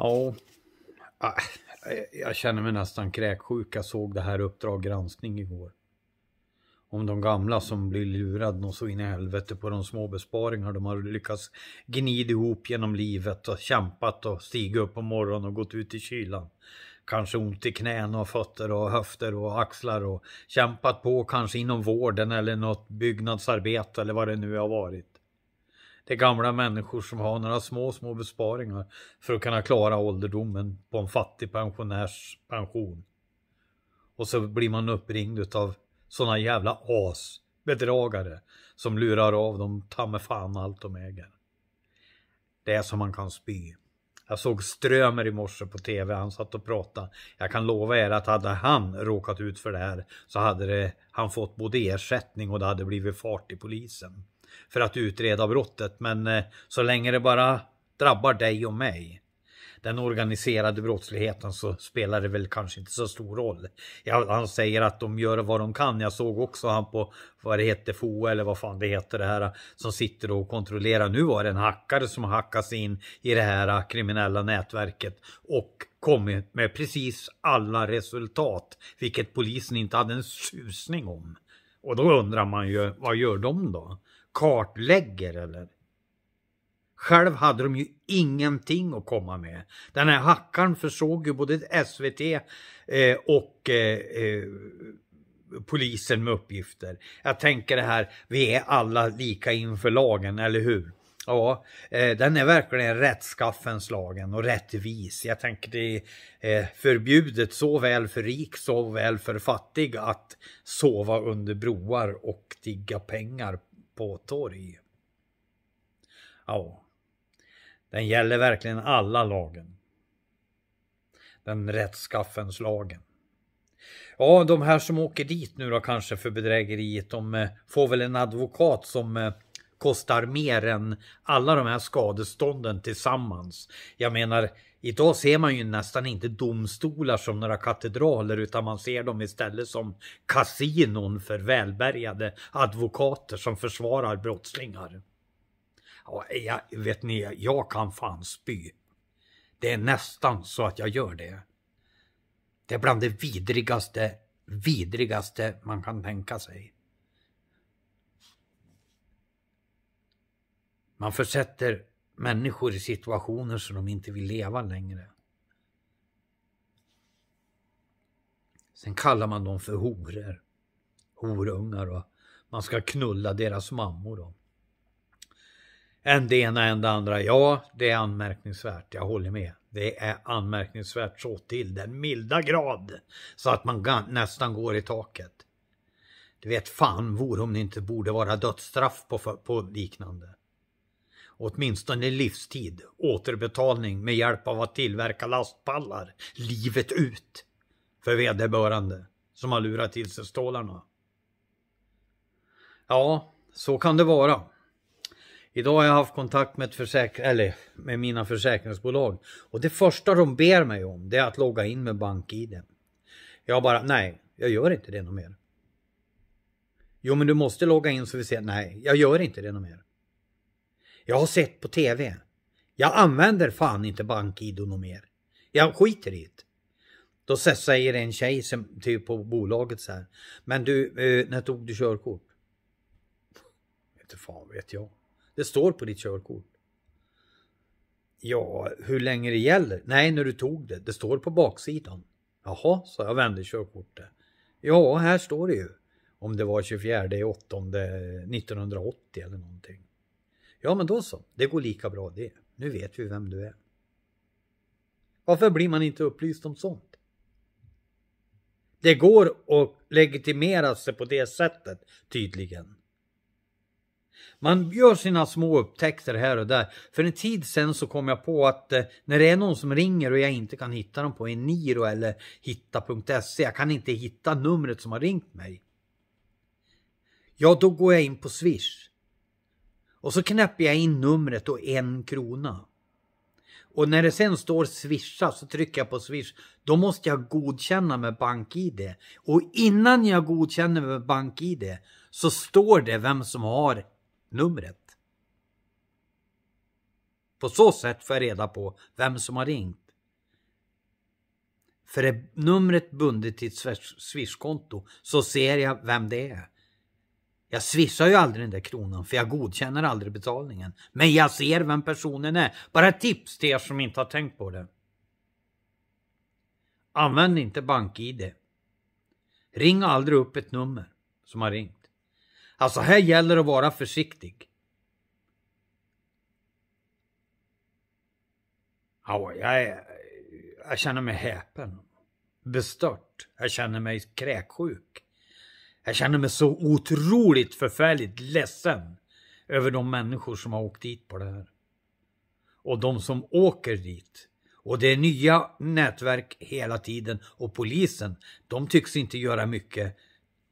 Ja, ah, jag känner mig nästan kräksjuk. Jag såg det här Uppdrag granskning igår. Om de gamla som blir lurade och så in i helvete på de små besparingar de har lyckats gnida ihop genom livet och kämpat och stigit upp på morgonen och gått ut i kylan. Kanske ont i knän och fötter och höfter och axlar och kämpat på kanske inom vården eller något byggnadsarbete eller vad det nu har varit. Det är gamla människor som har några små, små besparingar för att kunna klara ålderdomen på en fattig pensionärs pension. Och så blir man uppringd utav såna jävla as, bedragare, som lurar av dem ta med fan allt de äger. Det är som man kan spy. Jag såg Strömer i morse på tv, han satt och pratade. Jag kan lova er att hade han råkat ut för det här så hade det, han fått både ersättning och det hade blivit fart i polisen för att utreda brottet men eh, så länge det bara drabbar dig och mig den organiserade brottsligheten så spelar det väl kanske inte så stor roll. Ja, han säger att de gör vad de kan. Jag såg också han på vad det heter FOA eller vad fan det heter det här eh, som sitter och kontrollerar. Nu var det en hackare som hackas in i det här eh, kriminella nätverket och kommit med precis alla resultat, vilket polisen inte hade en susning om. Och då undrar man ju, vad gör de då? kartlägger eller? Själv hade de ju ingenting att komma med. Den här hackaren försåg ju både SVT eh, och eh, eh, polisen med uppgifter. Jag tänker det här, vi är alla lika inför lagen, eller hur? Ja, eh, den är verkligen rättskaffens lagen och rättvis. Jag tänker det är eh, förbjudet såväl för rik såväl för fattig att sova under broar och tigga pengar på torg. Ja, den gäller verkligen alla lagen. Den rättskaffens lagen. Ja, de här som åker dit nu då kanske för bedrägeriet, de eh, får väl en advokat som eh, kostar mer än alla de här skadestånden tillsammans. Jag menar, idag ser man ju nästan inte domstolar som några katedraler utan man ser dem istället som kasinon för välbärgade advokater som försvarar brottslingar. Ja, jag, vet ni, jag kan fan spy. Det är nästan så att jag gör det. Det är bland det vidrigaste, vidrigaste man kan tänka sig. Man försätter människor i situationer som de inte vill leva längre. Sen kallar man dem för horor. Horungar och man ska knulla deras mammor. Då. En det ena, än det andra. Ja, det är anmärkningsvärt. Jag håller med. Det är anmärkningsvärt så till den milda grad. Så att man nästan går i taket. Du vet fan vore om det inte borde vara dödsstraff på, på liknande åtminstone livstid, återbetalning med hjälp av att tillverka lastpallar, livet ut för vederbörande som har lurat till sig stålarna. Ja, så kan det vara. Idag har jag haft kontakt med, ett försäk eller, med mina försäkringsbolag och det första de ber mig om det är att logga in med BankID. Jag bara, nej, jag gör inte det något mer. Jo, men du måste logga in så vi ser, nej, jag gör inte det något mer. Jag har sett på TV. Jag använder fan inte BankID något mer. Jag skiter i det. Då säger en tjej som, typ på bolaget så här. Men du, eh, när tog du körkort? Inte fan vet jag. Det står på ditt körkort. Ja, hur länge det gäller? Nej, när du tog det. Det står på baksidan. Jaha, så jag vände körkortet. Ja, här står det ju. Om det var 24 8 1980 eller någonting. Ja, men då så. Det går lika bra det. Nu vet vi vem du är. Varför blir man inte upplyst om sånt? Det går att legitimera sig på det sättet, tydligen. Man gör sina små upptäckter här och där. För en tid sen så kom jag på att eh, när det är någon som ringer och jag inte kan hitta dem på Eniro eller hitta.se, jag kan inte hitta numret som har ringt mig. Ja, då går jag in på Swish. Och så knäpper jag in numret och en krona. Och när det sen står swisha så trycker jag på swish. Då måste jag godkänna med bank-id. Och innan jag godkänner med bank-id så står det vem som har numret. På så sätt får jag reda på vem som har ringt. För är numret bundet till ett swishkonto så ser jag vem det är. Jag swishar ju aldrig den där kronan för jag godkänner aldrig betalningen. Men jag ser vem personen är. Bara ett tips till er som inte har tänkt på det. Använd inte bank-id. Ring aldrig upp ett nummer som har ringt. Alltså här gäller det att vara försiktig. Ja, jag, är, jag känner mig häpen. Bestört. Jag känner mig kräksjuk. Jag känner mig så otroligt förfärligt ledsen över de människor som har åkt dit på det här. Och de som åker dit. Och det är nya nätverk hela tiden och polisen, de tycks inte göra mycket.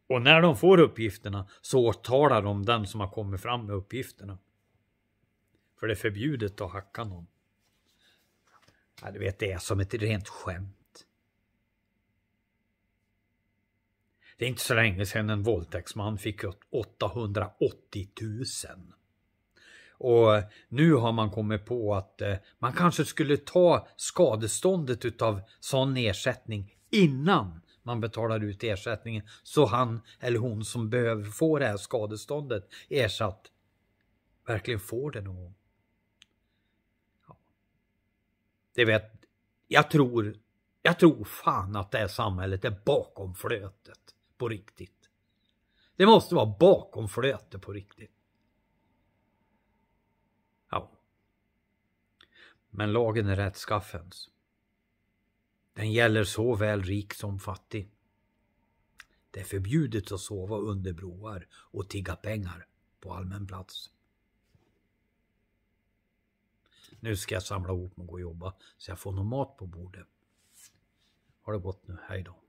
Och när de får uppgifterna så åtalar de den som har kommit fram med uppgifterna. För det är förbjudet att hacka någon. Ja, du vet, det är som ett rent skämt. Det är inte så länge sedan en våldtäktsman fick 880 000. Och nu har man kommit på att eh, man kanske skulle ta skadeståndet utav sån ersättning innan man betalar ut ersättningen så han eller hon som behöver få det här skadeståndet ersatt verkligen får det någon gång. Ja. Det vet, jag tror, jag tror fan att det här samhället är bakom flötet på riktigt. Det måste vara bakom flöte på riktigt. Ja. Men lagen är rättskaffens. Den gäller såväl rik som fattig. Det är förbjudet att sova under broar och tigga pengar på allmän plats. Nu ska jag samla ihop mig och gå och jobba så jag får någon mat på bordet. Har det gått nu, hej då.